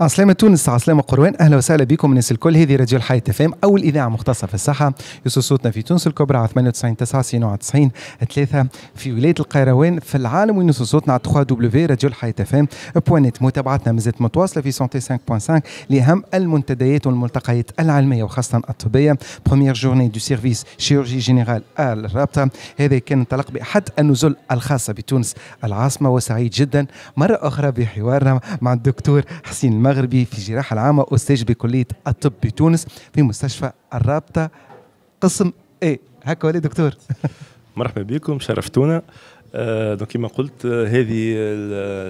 عسلامة تونس عسلامة قروان اهلا وسهلا بكم الناس الكل هذه راديو الحياة تفهم اول اذاعة مختصة في الصحة يوصل صوتنا في تونس الكبرى على 98 99 90 3 في ولاية القيروان في العالم وين يوصل صوتنا على 3 دبليو راديو الحياة تفهم بوانيت متابعتنا مازالت متواصلة في سونتي 5.5 لأهم المنتديات والملتقيات العلمية وخاصة الطبية بروميير جورني دو سيرفيس شيرجي جينيرال الرابطة هذا كان انطلق بأحد النزل الخاصة بتونس العاصمة وسعيد جدا مرة أخرى بحوارنا مع الدكتور حسين المغربي في الجراحة العامة أستاذ بكلية الطب بتونس في مستشفى الرابطة قسم إيه هكا ولا دكتور مرحبا بكم شرفتونا Euh, donc comme قلت هذه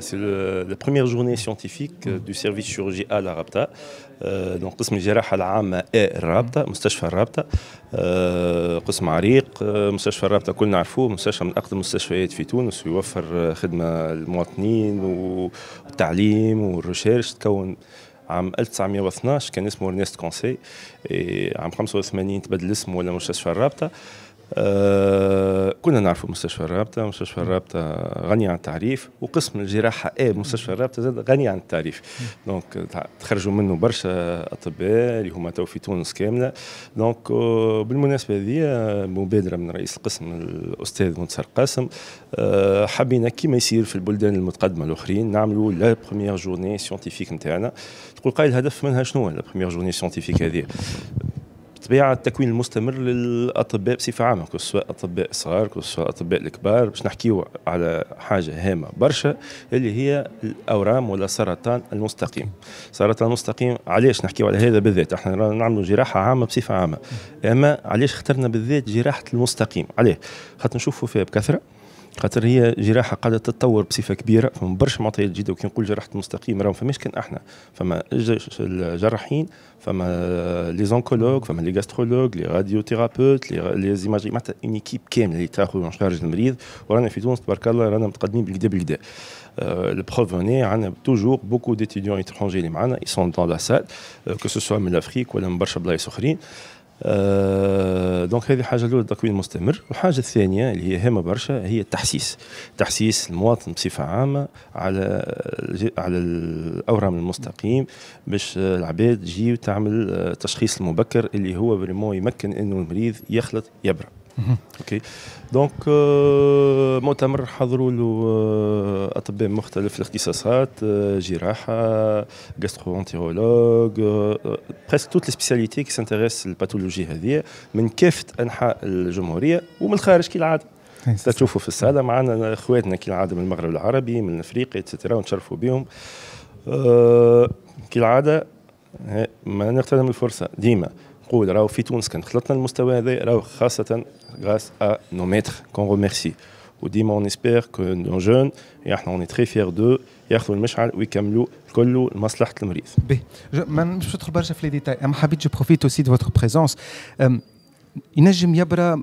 سي لا بريمير جورني سيانتيفيك دو سيرفيس شورجي ا الرابطه دونك قسم الجراحه العامه اي الرابطه مستشفى الرابطه قسم عريق مستشفى الرابطه كلنا نعرفوه مستشفى من اقدم المستشفيات في تونس ويوفر خدمه للمواطنين والتعليم والريشيرش تكون عام 1912 كان اسمه ارنست كونسي عام 85 تبدل اسمه ولا مستشفى الرابطه آه كنا نعرفوا مستشفى الرابطه مستشفى الرابطه غني عن التعريف وقسم الجراحه اي مستشفى الرابطه زاد غني عن التعريف دونك تخرجوا منه برشا اطباء اللي هما تو في تونس كامله دونك آه، بالمناسبه هذه آه، مبادره من رئيس القسم الاستاذ منتصر قاسم آه حبينا كيما يصير في البلدان المتقدمه الاخرين نعملوا لا بروميير جورني سيونتيفيك نتاعنا تقول قايل الهدف منها شنو هو لا بروميير جورني سيونتيفيك هذه بطبيعة التكوين المستمر للاطباء بصفه عامه سواء اطباء صغار سواء اطباء الكبار باش نحكيو على حاجه هامه برشا اللي هي الاورام ولا سرطان المستقيم سرطان المستقيم علاش نحكيو على هذا بالذات احنا نعملوا جراحه عامه بصفه عامه اما علاش اخترنا بالذات جراحه المستقيم عليه خاطر نشوفوا فيها بكثره خاطر هي جراحه قاعده تتطور بصفه كبيره فما برشا معطيات جديده وكي نقول جراحه المستقيم راهو فماش كان احنا فما الجراحين فما لي زونكولوج فما لي غاسترولوج لي راديو ثيرابوت لي زيماجي معناتها اون ايكيب كامله اللي تاخذ من خارج المريض ورانا في تونس تبارك الله رانا متقدمين بالكدا بالكدا البروف آه، هنا عندنا توجور بوكو ديتيديون اترونجي اللي معانا اي سون دون لا سال كو سوسوا من افريك ولا من برشا بلايص اخرين أه دونك هذه حاجه الاولى التكوين مستمر والحاجه الثانيه اللي هي هامه برشا هي التحسيس تحسيس المواطن بصفه عامه على على الاورام المستقيم باش العباد تجي وتعمل التشخيص آه، المبكر اللي هو فريمون يمكن انه المريض يخلط يبرأ اوكي دونك euh, مؤتمر حضروا له آه، اطباء مختلف الاختصاصات آه، جراحه جاسترو انتيرولوج بريسك توت لي سبيسياليتي كي سانتيريس الباثولوجي هذه من كافه انحاء الجمهوريه ومن الخارج كي العاده إيه، تشوفوا في الساله معنا اخواتنا كي العاده من المغرب العربي من افريقيا اتسترا ونتشرفوا بهم آه، كي العاده إيه، ما نغتنم الفرصه ديما نقول راهو في تونس كان خلطنا المستوى هذا راهو خاصه غاس ا نو ميتر كون روميرسي وديما اون اسبير كو نو جون احنا اوني تري فير دو ياخذوا المشعل ويكملوا كله لمصلحه المريض. باهي ما نمشيش ندخل برشا في لي ديتاي اما حبيت جو بروفيت اوسي دو فوتر بريزونس ينجم يبرى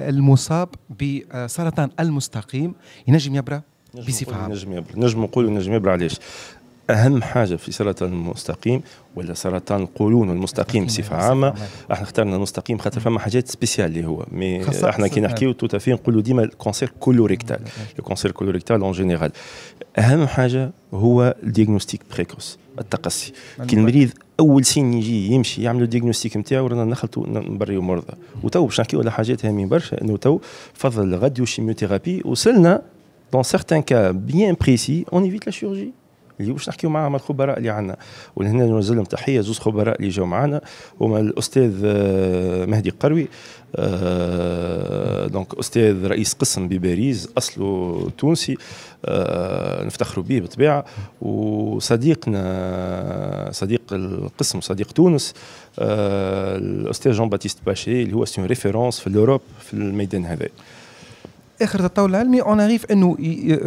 المصاب بسرطان المستقيم ينجم يبرى بصفه عامه. نجم يبرى نجم يبرا يبرى علاش؟ اهم حاجه في سرطان المستقيم ولا سرطان القولون المستقيم بصفه عامه احنا اخترنا المستقيم خاطر فما حاجات سبيسيال اللي هو مي احنا كي نحكيو تو تافي نقولوا ديما الكونسير كولوريكتال الكونسير كولوريكتال اون جينيرال اهم حاجه هو الديغنوستيك بريكوس التقصي كي المريض اول سين يجي يمشي يعمل الديغنوستيك نتاعو رانا نخلطوا نبريو مرضى وتو باش نحكيو على حاجات هامين برشا انه تو فضل الغديو شيميوثيرابي وصلنا دون سيغتان كا بيان بريسي اون ايفيت لا شيرجي اللي باش نحكيو معاهم الخبراء اللي عندنا ولهنا نوزل لهم تحيه زوز خبراء اللي جاوا معنا هما الاستاذ آه، مهدي قروي أه دونك استاذ رئيس قسم بباريس اصله تونسي أه نفتخروا به بالطبيعه وصديقنا صديق القسم صديق تونس أه الاستاذ جون باتيست باشي اللي هو سيون ريفيرونس في الاوروب في الميدان هذا اخر تطور العلمي اون اريف انه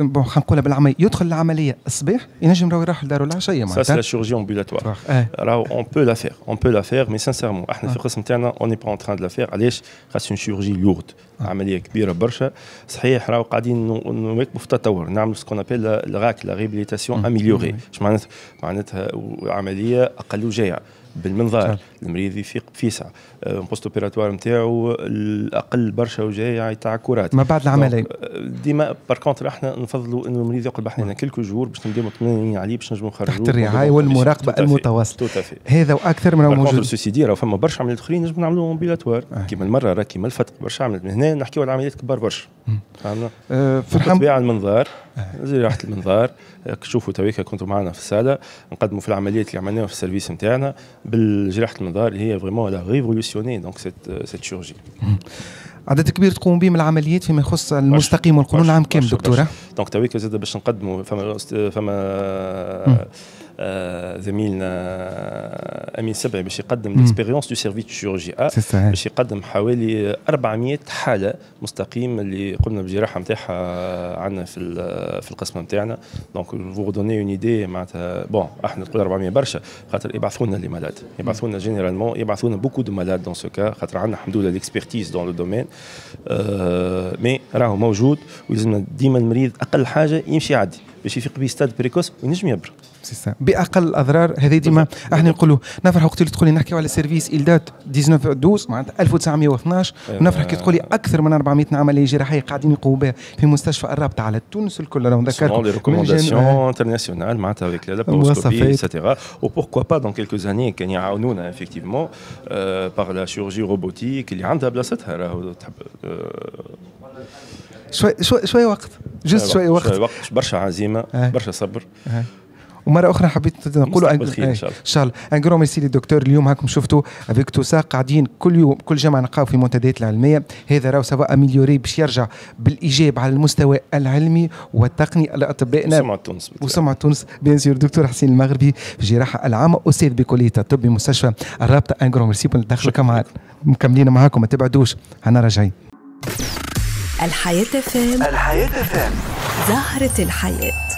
بون خلينا نقولها بالعاميه يدخل العمليه الصباح ينجم راهو يروح لدارو العشيه معناتها سا سي لا شيرجي امبيلاتوار راهو اون بو لا فيغ اون بو لا فيغ مي سانسيرمون احنا آه. في القسم تاعنا اون با اون تران دو لا فيغ علاش خاص اون شيرجي لورد عمليه كبيره برشا صحيح راهو قاعدين نواكبوا في التطور نعملوا سكون ابيل الغاك لا ريبيليتاسيون اميليوري اش معناتها معناتها عمليه اقل وجايعه بالمنظار نعم. المريض يفيق في ساعه بوست اوبيراتوار نتاعو الاقل برشا وجاي تاع كرات ما بعد العمليه euh, ديما بار كونتر احنا نفضلوا انه المريض يقعد بحنا نعم. كل جور باش نبداو مطمئنين عليه باش نجمو نخرجوه تحت الرعايه والمراقبه المتواصله هذا واكثر من موجود سوسيدي راه فما برشا عمليات اخرين نجمو نعملوهم امبيلاتوار آه. كيما المره راه كيما الفتق برشا عمليات من هنا نحكيو على عمليات كبار برشا فهمنا آه، الحمد عن المنظار زي راحت المنظار تشوفوا آه، تويكا كنتوا معنا في الساده نقدموا في العمليه اللي عملناها في السيرفيس نتاعنا بالجراحه المنظار اللي هي فريمون لا ريفولوسيوني دونك سيت سيت شورجي عدد كبير تقوم به من العمليات فيما يخص المستقيم والقولون العام كامل دكتوره دونك تويكا زاد باش نقدموا فما فما آه، زميلنا امين سبعي باش يقدم ليكسبيريونس دو سيرفيس ا باش يقدم حوالي 400 حاله مستقيم اللي قلنا بالجراحه نتاعها عندنا في في القسم نتاعنا دونك فو دوني اون ايدي معناتها بون احنا نقول 400 برشا خاطر يبعثوا لنا لي مالاد يبعثوا لنا جينيرالمون يبعثوا لنا بوكو دو مالاد دون سو كا خاطر عندنا الحمد لله ليكسبيرتيز دون لو دومين مي راهو موجود ويلزمنا ديما المريض اقل حاجه يمشي يعدي باش يفيق به ستاد بريكوس وينجم يبرق باقل الاضرار هذه ديما احنا نقولوا نفرح وقت اللي تقول لي نحكيو على سيرفيس الدات 1912 معناتها 1912 ونفرح كي تقول لي اكثر من 400 عمليه جراحيه قاعدين يقوموا بها في مستشفى الرابطه على تونس الكل راهم ذكرت لي ريكومونداسيون انترناسيونال معناتها افيك لا لاباراسكوبي اتسيتيرا وبوركوا با دون كيلكو زاني كان يعاونونا افيكتيفمون باغ لا شيرجي روبوتيك اللي عندها بلاصتها راهو تحب شوي شوي شوي وقت جست شوي وقت شوي وقت برشا عزيمه آه. برشا صبر آه. ومره اخرى حبيت نقولوا إيه. ان شاء الله ان كرو ميرسي للدكتور اليوم هاكم شفتوا افيك توسا قاعدين كل يوم كل جمعه نلقاو في المنتديات العلميه هذا راهو سواء اميليوري باش يرجع بالايجاب على المستوى العلمي والتقني لأطبائنا وسمعة تونس وسمعة تونس بيان سور دكتور حسين المغربي في الجراحه العامه استاذ بكليه الطب بمستشفى الرابطه ان كرو ميرسي دخلوا كمان مكملين معاكم ما تبعدوش انا راجعين الحياة فام الحياة فام زهرة الحياة